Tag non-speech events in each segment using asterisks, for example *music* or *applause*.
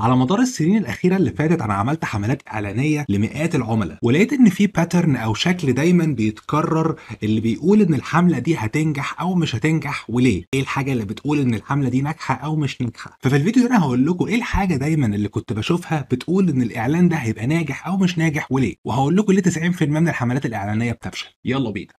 على مدار السنين الاخيره اللي فاتت انا عملت حملات اعلانيه لمئات العملاء ولقيت ان في باترن او شكل دايما بيتكرر اللي بيقول ان الحمله دي هتنجح او مش هتنجح وليه ايه الحاجه اللي بتقول ان الحمله دي ناجحه او مش ناجحه ففي الفيديو ده انا هقول لكم ايه الحاجه دايما اللي كنت بشوفها بتقول ان الاعلان ده هيبقى ناجح او مش ناجح وليه وهقول لكم ليه 90% من الحملات الاعلانيه بتفشل يلا بينا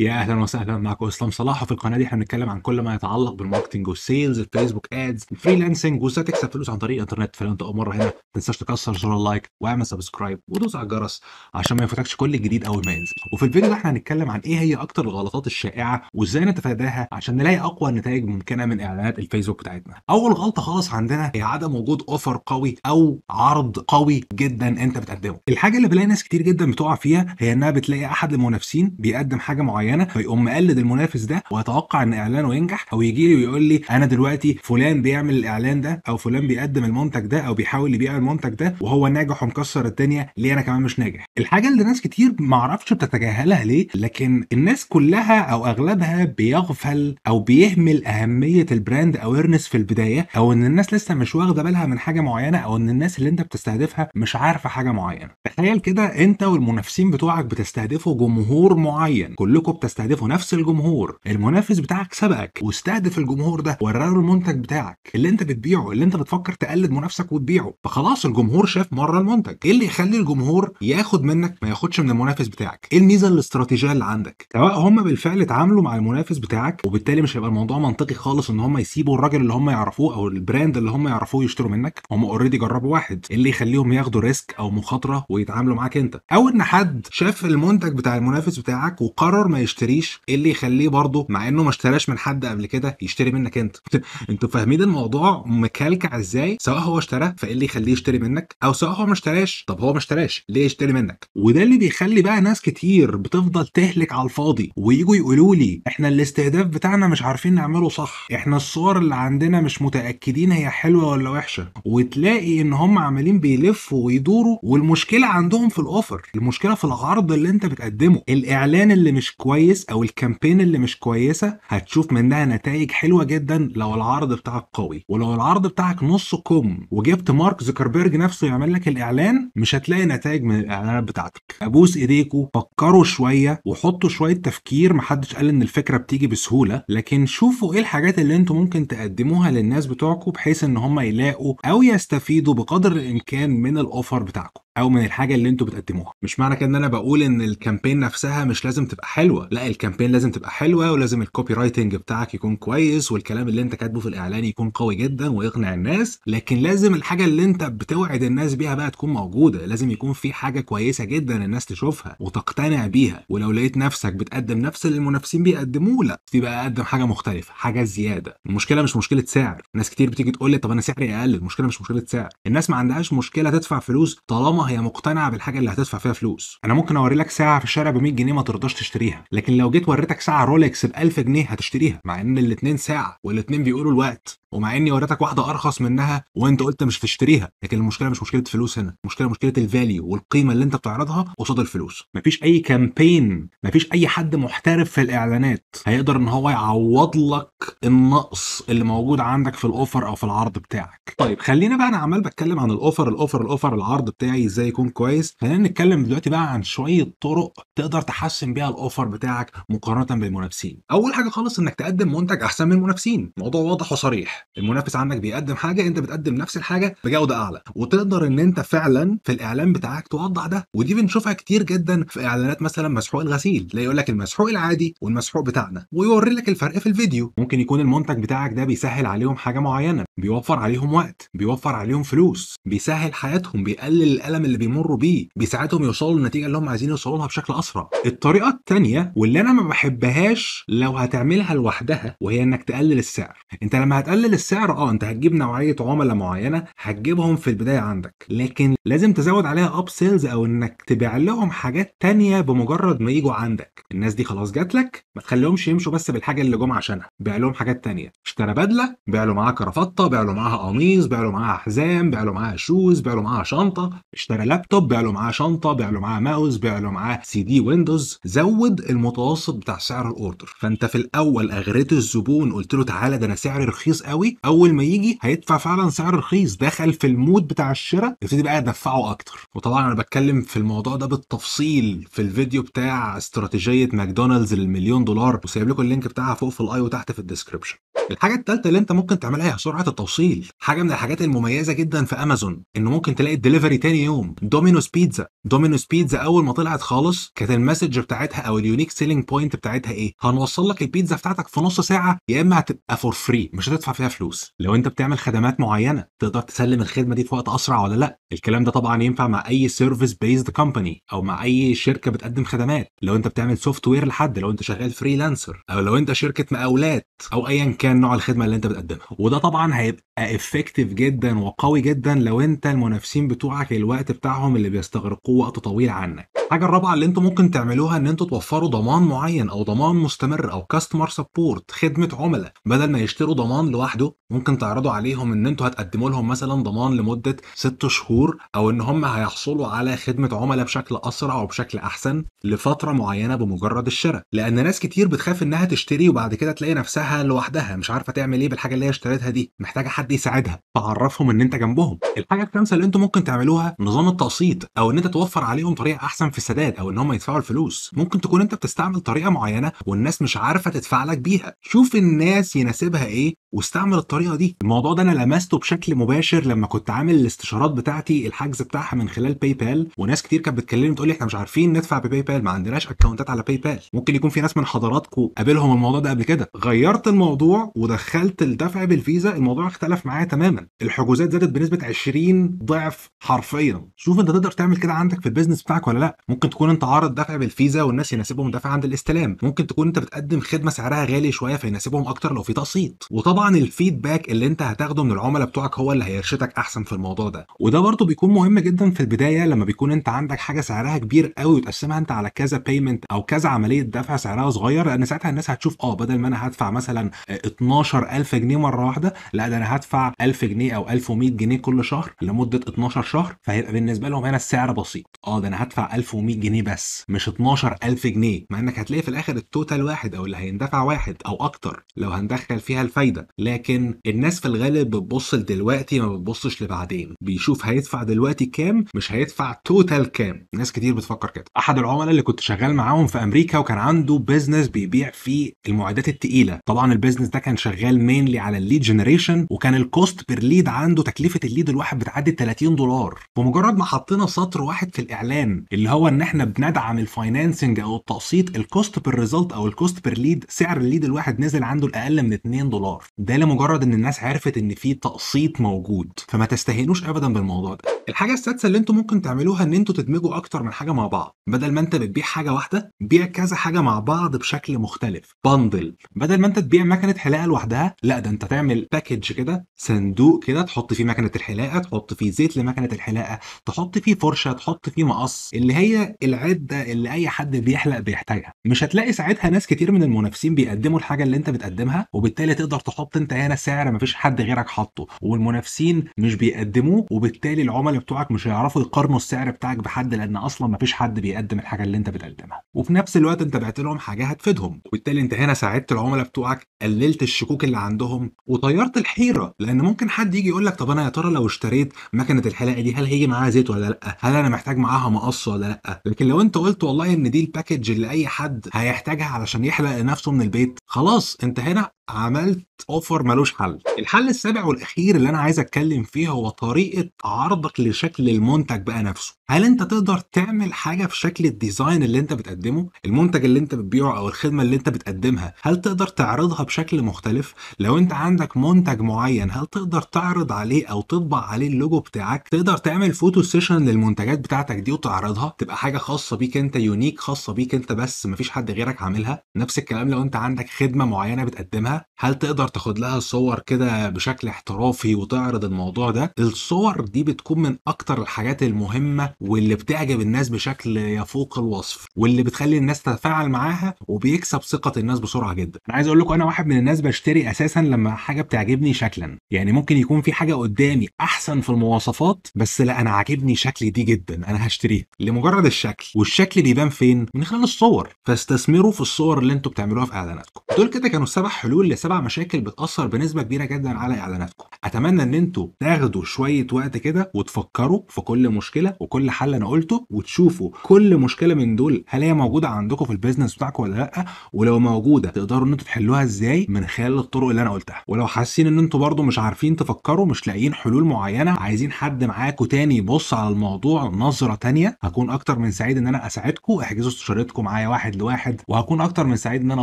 يا اهلا وسهلا معكم اسلام صلاح وفي القناه دي احنا بنتكلم عن كل ما يتعلق بالماركتنج والسيلز الفيسبوك ادز الفريلانسنج وازاي تكسب فلوس عن طريق الانترنت فلو انت اول مره هنا ما تنساش تكسر زر اللايك واعمل سبسكرايب ودوس على الجرس عشان ما يفوتكش كل جديد اول ما ينزل وفي الفيديو ده احنا هنتكلم عن ايه هي اكتر الغلطات الشائعه وازاي نتفاداها عشان نلاقي اقوى نتائج ممكنه من اعلانات الفيسبوك بتاعتنا اول غلطه خالص عندنا هي عدم وجود اوفر قوي او عرض قوي جدا انت بتقدمه الحاجه اللي بلاقي ناس كتير جدا بتقع فيها هي انها بتلاقي احد المنافسين بيقدم حاجه معينه معينه فيقوم مقلد المنافس ده ويتوقع ان اعلانه ينجح او يجي لي ويقول لي انا دلوقتي فلان بيعمل الاعلان ده او فلان بيقدم المنتج ده او بيحاول يبيع المنتج ده وهو ناجح ومكسر الدنيا ليه انا كمان مش ناجح الحاجه اللي ناس كتير ما اعرفش بتتجاهلها ليه لكن الناس كلها او اغلبها بيغفل او بيهمل اهميه البراند اويرنس في البدايه او ان الناس لسه مش واخده بالها من حاجه معينه او ان الناس اللي انت بتستهدفها مش عارفه حاجه معينه تخيل كده انت والمنافسين بتوعك بتستهدفوا جمهور معين كلكم المفروض تستهدفه نفس الجمهور المنافس بتاعك سبقك واستهدف الجمهور ده وراه المنتج بتاعك اللي انت بتبيعه اللي انت بتفكر تقلد منافسك وتبيعه فخلاص الجمهور شاف مره المنتج ايه اللي يخلي الجمهور ياخد منك ما ياخدش من المنافس بتاعك ايه الميزه الاستراتيجيه اللي عندك سواء هم بالفعل اتعاملوا مع المنافس بتاعك وبالتالي مش هيبقى الموضوع منطقي خالص ان هم يسيبوا الراجل اللي هم يعرفوه او البراند اللي هم يعرفوه يشتروا منك هم اوريدي جربوا واحد إيه اللي يخليهم ياخدوا ريسك او مخاطره ويتعاملوا معاك انت او ان حد شاف المنتج بتاع المنافس بتاعك وقرر ما ما يشتريش ايه اللي يخليه برضه مع انه ما اشتراش من حد قبل كده يشتري منك انت *laughs* انتوا فاهمين الموضوع مكلكع ازاي سواء هو اشترى فايه اللي يخليه يشتري منك او سواء هو ما اشتراش طب هو ما اشتراش ليه يشتري منك وده اللي بيخلي بقى ناس كتير بتفضل تهلك على الفاضي ويجوا يقولوا لي احنا الاستهداف بتاعنا مش عارفين نعمله صح احنا الصور اللي عندنا مش متاكدين هي حلوه ولا وحشه وتلاقي ان هم عمالين بيلفوا ويدوروا والمشكله عندهم في الاوفر المشكله في العرض اللي انت بتقدمه الاعلان اللي مش كويس كويس او الكامبين اللي مش كويسه هتشوف منها نتائج حلوه جدا لو العرض بتاعك قوي ولو العرض بتاعك نص كم وجبت مارك زكربيرج نفسه يعمل لك الاعلان مش هتلاقي نتائج من الاعلانات بتاعتك ابوس ايديكوا فكروا شويه وحطوا شويه تفكير محدش قال ان الفكره بتيجي بسهوله لكن شوفوا ايه الحاجات اللي انتم ممكن تقدموها للناس بتوعكم بحيث ان هم يلاقوا او يستفيدوا بقدر الامكان من الاوفر بتاعكم او من الحاجه اللي انتوا بتقدموها مش معنى كده ان انا بقول ان الكامبين نفسها مش لازم تبقى حلوه لا الكامبين لازم تبقى حلوه ولازم الكوبي رايتنج بتاعك يكون كويس والكلام اللي انت كاتبه في الاعلان يكون قوي جدا ويقنع الناس لكن لازم الحاجه اللي انت بتوعد الناس بيها بقى تكون موجوده لازم يكون في حاجه كويسه جدا الناس تشوفها وتقتنع بيها ولو لقيت نفسك بتقدم نفس اللي المنافسين بيقدموه لا تبقى اقدم حاجه مختلفه حاجه زياده المشكله مش مشكله سعر ناس كتير بتيجي تقول لي طب انا سعري اقل المشكله مش مشكله سعر الناس ما عندهاش مشكله تدفع فلوس طالما هي مقتنعه بالحاجه اللي هتدفع فيها فلوس انا ممكن اوري لك ساعه في الشارع ب 100 جنيه ما ترضاش تشتريها لكن لو جيت وريتك ساعه رولكس ب 1000 جنيه هتشتريها مع ان الاثنين ساعه والاثنين بيقولوا الوقت ومع اني وريتك واحده ارخص منها وانت قلت مش تشتريها لكن المشكله مش مشكله فلوس هنا المشكله مشكله الفاليو والقيمه اللي انت بتعرضها قصاد الفلوس مفيش اي كامبين مفيش اي حد محترف في الاعلانات هيقدر ان هو يعوض لك النقص اللي موجود عندك في الاوفر او في العرض بتاعك طيب خلينا بقى انا عمال بتكلم عن الاوفر الاوفر الاوفر العرض بتاعي ازاي يكون كويس خلينا نتكلم دلوقتي بقى عن شويه طرق تقدر تحسن بيها الاوفر بتاعك مقارنه بالمنافسين اول حاجه خالص انك تقدم منتج احسن من المنافسين الموضوع واضح وصريح المنافس عندك بيقدم حاجه انت بتقدم نفس الحاجه بجوده اعلى وتقدر ان انت فعلا في الاعلان بتاعك توضح ده ودي بنشوفها كتير جدا في اعلانات مثلا مسحوق الغسيل لا يقول لك المسحوق العادي والمسحوق بتاعنا ويوري لك الفرق في الفيديو ممكن يكون المنتج بتاعك ده بيسهل عليهم حاجه معينه بيوفر عليهم وقت بيوفر عليهم فلوس بيسهل حياتهم بيقلل الالم الالم اللي بيمروا بيه بيساعدهم يوصلوا للنتيجه اللي هم عايزين يوصلوا لها بشكل اسرع الطريقه الثانيه واللي انا ما بحبهاش لو هتعملها لوحدها وهي انك تقلل السعر انت لما هتقلل السعر اه انت هتجيب نوعيه عملاء معينه هتجيبهم في البدايه عندك لكن لازم تزود عليها اب سيلز او انك تبيع لهم حاجات ثانيه بمجرد ما يجوا عندك الناس دي خلاص جات لك ما تخليهمش يمشوا بس بالحاجه اللي جم عشانها بيع لهم حاجات ثانيه اشترى بدله بيع له معاها كرافطه بيع له معاها قميص بيع له معاها حزام بيع له معاها شوز بيع له معاها شنطه اشترى لابتوب بيع له معاه شنطه بيع له معاه ماوس بيع له معاه سي دي ويندوز زود المتوسط بتاع سعر الاوردر فانت في الاول اغريت الزبون قلت له تعالى ده انا سعري رخيص قوي اول ما يجي هيدفع فعلا سعر رخيص دخل في المود بتاع الشراء ابتدي بقى يدفعه اكتر وطبعا انا بتكلم في الموضوع ده بالتفصيل في الفيديو بتاع استراتيجيه ماكدونالدز للمليون دولار وسايب لكم اللينك بتاعها فوق في الاي وتحت في الديسكربشن الحاجه الثالثه اللي انت ممكن تعملها هي سرعه التوصيل حاجه من الحاجات المميزه جدا في امازون انه ممكن تلاقي الدليفري تاني يوم دومينوز بيتزا دومينوز بيتزا اول ما طلعت خالص كانت المسج بتاعتها او اليونيك سيلينج بوينت بتاعتها ايه هنوصل لك البيتزا بتاعتك في نص ساعه يا اما هتبقى فور فري مش هتدفع فيها فلوس لو انت بتعمل خدمات معينه تقدر تسلم الخدمه دي في وقت اسرع ولا لا الكلام ده طبعا ينفع مع اي سيرفيس بيزد كومباني او مع اي شركه بتقدم خدمات لو انت بتعمل سوفت وير لحد لو انت شغال فريلانسر او لو انت شركه مقاولات او ايا كان نوع الخدمه اللي انت بتقدمها وده طبعا هيبقى افكتيف جدا وقوي جدا لو انت المنافسين بتوعك الوقت بتاعهم اللي بيستغرقوه وقت طويل عنك الحاجه الرابعه اللي انتم ممكن تعملوها ان انتم توفروا ضمان معين او ضمان مستمر او كاستمر سبورت خدمه عملاء بدل ما يشتروا ضمان لوحده ممكن تعرضوا عليهم ان انتم هتقدموا لهم مثلا ضمان لمده ست شهور او ان هم هيحصلوا على خدمه عملاء بشكل اسرع وبشكل احسن لفتره معينه بمجرد الشراء لان ناس كتير بتخاف انها تشتري وبعد كده تلاقي نفسها لوحدها مش عارفه تعمل ايه بالحاجه اللي هي اشتريتها دي محتاجه حد يساعدها فعرفهم ان انت جنبهم الحاجه الخامسه اللي انتم ممكن تعملوها نظام التقسيط او ان انت توفر عليهم طريقه احسن في في السداد او ان هم يدفعوا الفلوس ممكن تكون انت بتستعمل طريقه معينه والناس مش عارفه تدفع لك بيها شوف الناس يناسبها ايه واستعمل الطريقه دي الموضوع ده انا لمسته بشكل مباشر لما كنت عامل الاستشارات بتاعتي الحجز بتاعها من خلال باي بال وناس كتير كانت بتكلمني تقول لي احنا مش عارفين ندفع بباي بال ما عندناش اكونتات على باي بال ممكن يكون في ناس من حضراتكم قابلهم الموضوع ده قبل كده غيرت الموضوع ودخلت الدفع بالفيزا الموضوع اختلف معايا تماما الحجوزات زادت بنسبه 20 ضعف حرفيا شوف انت تقدر تعمل كده عندك في البيزنس بتاعك ولا لا ممكن تكون انت عارض دفع بالفيزا والناس يناسبهم دفع عند الاستلام ممكن تكون انت بتقدم خدمه سعرها غالي شويه فيناسبهم اكتر لو في تقسيط وطبعا الفيدباك اللي انت هتاخده من العملاء بتوعك هو اللي هيرشدك احسن في الموضوع ده وده برضه بيكون مهم جدا في البدايه لما بيكون انت عندك حاجه سعرها كبير قوي وتقسمها انت على كذا بيمنت او كذا عمليه دفع سعرها صغير لان ساعتها الناس هتشوف اه بدل ما انا هدفع مثلا 12000 آه، جنيه مره واحده لا ده انا هدفع 1000 جنيه او 1100 جنيه كل شهر لمده 12 شهر فهيبقى بالنسبه لهم هنا السعر بسيط اه ده انا هدفع 1000 1500 جنيه بس مش 12000 جنيه مع انك هتلاقي في الاخر التوتال واحد او اللي هيندفع واحد او اكتر لو هندخل فيها الفايده لكن الناس في الغالب بتبص لدلوقتي ما بتبصش لبعدين بيشوف هيدفع دلوقتي كام مش هيدفع توتال كام ناس كتير بتفكر كده احد العملاء اللي كنت شغال معاهم في امريكا وكان عنده بيزنس بيبيع فيه المعدات التقيله طبعا البيزنس ده كان شغال مينلي على الليد جنريشن وكان الكوست بير ليد عنده تكلفه الليد الواحد بتعدي 30 دولار بمجرد ما حطينا سطر واحد في الاعلان اللي هو ان احنا بندعم الفاينانسنج او التقسيط الكوست بير ريزلت او الكوست بير ليد سعر الليد الواحد نزل عنده الاقل من 2 دولار ده لمجرد ان الناس عرفت ان في تقسيط موجود فما تستهينوش ابدا بالموضوع ده الحاجه السادسه اللي انتوا ممكن تعملوها ان انتوا تدمجوا اكتر من حاجه مع بعض بدل ما انت بتبيع حاجه واحده بيع كذا حاجه مع بعض بشكل مختلف بندل بدل ما انت تبيع مكنه حلاقه لوحدها لا ده انت تعمل باكج كده صندوق كده تحط فيه مكنه الحلاقه تحط فيه زيت لمكنه الحلاقه تحط فيه فرشه تحط فيه مقص اللي هي العده اللي اي حد بيحلق بيحتاجها مش هتلاقي ساعتها ناس كتير من المنافسين بيقدموا الحاجه اللي انت بتقدمها وبالتالي تقدر تحط انت هنا سعر مفيش حد غيرك حاطه والمنافسين مش بيقدموه وبالتالي العملاء بتوعك مش هيعرفوا يقارنوا السعر بتاعك بحد لان اصلا مفيش حد بيقدم الحاجه اللي انت بتقدمها وفي نفس الوقت انت بعت لهم حاجه هتفيدهم وبالتالي انت هنا ساعدت العملاء بتوعك قللت الشكوك اللي عندهم وطيرت الحيره لان ممكن حد يجي يقول لك طب انا يا ترى لو اشتريت مكنه الحلاقه دي هل هيجي معاها زيت ولا لا هل انا محتاج معاها مقص ولا لا لكن لو انت قلت والله ان دي الباكج اللي اي حد هيحتاجها علشان يحلق نفسه من البيت خلاص انت هنا عملت اوفر ملوش حل الحل السابع والاخير اللي انا عايز اتكلم فيه هو طريقه عرضك لشكل المنتج بقى نفسه هل انت تقدر تعمل حاجه في شكل الديزاين اللي انت بتقدمه المنتج اللي انت بتبيعه او الخدمه اللي انت بتقدمها هل تقدر تعرضها بشكل مختلف لو انت عندك منتج معين هل تقدر تعرض عليه او تطبع عليه اللوجو بتاعك تقدر تعمل فوتو سيشن للمنتجات بتاعتك دي وتعرضها تبقى حاجه خاصه بيك انت يونيك خاصه بيك انت بس مفيش حد غيرك عاملها نفس الكلام لو انت عندك خدمه معينه بتقدمها هل تقدر تاخد لها صور كده بشكل احترافي وتعرض الموضوع ده الصور دي بتكون من اكتر الحاجات المهمه واللي بتعجب الناس بشكل يفوق الوصف واللي بتخلي الناس تتفاعل معاها وبيكسب ثقه الناس بسرعه جدا انا عايز اقول لكم انا واحد من الناس بشتري اساسا لما حاجه بتعجبني شكلا يعني ممكن يكون في حاجه قدامي احسن في المواصفات بس لا انا عاجبني شكل دي جدا انا هشتريها لمجرد الشكل والشكل بيبان فين من خلال الصور فاستثمروا في الصور اللي انتم بتعملوها في اعلاناتكم دول كده كانوا سبع حلول كل سبع مشاكل بتاثر بنسبه كبيره جدا على اعلاناتكم اتمنى ان انتوا تاخدوا شويه وقت كده وتفكروا في كل مشكله وكل حل انا قلته وتشوفوا كل مشكله من دول هل هي موجوده عندكم في البيزنس بتاعكم ولا لا ولو موجوده تقدروا ان انتوا تحلوها ازاي من خلال الطرق اللي انا قلتها ولو حاسين ان انتوا برضو مش عارفين تفكروا مش لاقيين حلول معينه عايزين حد معاكم تاني يبص على الموضوع نظره تانية هكون اكتر من سعيد ان انا اساعدكم احجزوا استشارتكم معايا واحد لواحد وهكون اكتر من سعيد ان انا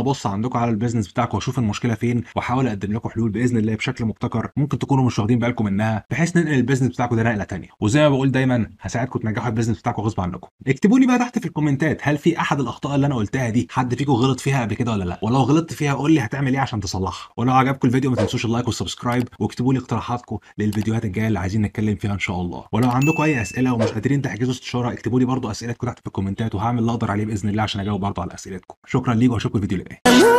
ابص عندكم على البيزنس بتاعكم واشوف المشكله فين واحاول اقدم لكم حلول باذن الله بشكل مبتكر ممكن تكونوا مش واخدين بالكم منها بحيث ننقل البيزنس بتاعكم ده نقله ثانيه وزي ما بقول دايما هساعدكم تنجحوا البيزنس بتاعكم غصب عنكم اكتبوا لي بقى تحت في الكومنتات هل في احد الاخطاء اللي انا قلتها دي حد فيكم غلط فيها قبل كده ولا لا ولو غلطت فيها قول لي هتعمل ايه عشان تصلحها ولو عجبكم الفيديو ما تنسوش اللايك والسبسكرايب واكتبوا لي اقتراحاتكم للفيديوهات الجايه اللي عايزين نتكلم فيها ان شاء الله ولو عندكم اي اسئله ومش قادرين تحجزوا استشاره اكتبوا لي برده اسئلتكم تحت في الكومنتات وهعمل اللي اقدر عليه باذن الله عشان اجاوب برده على اسئلتكم شكرا ليكم واشوفكم الفيديو اللي جاي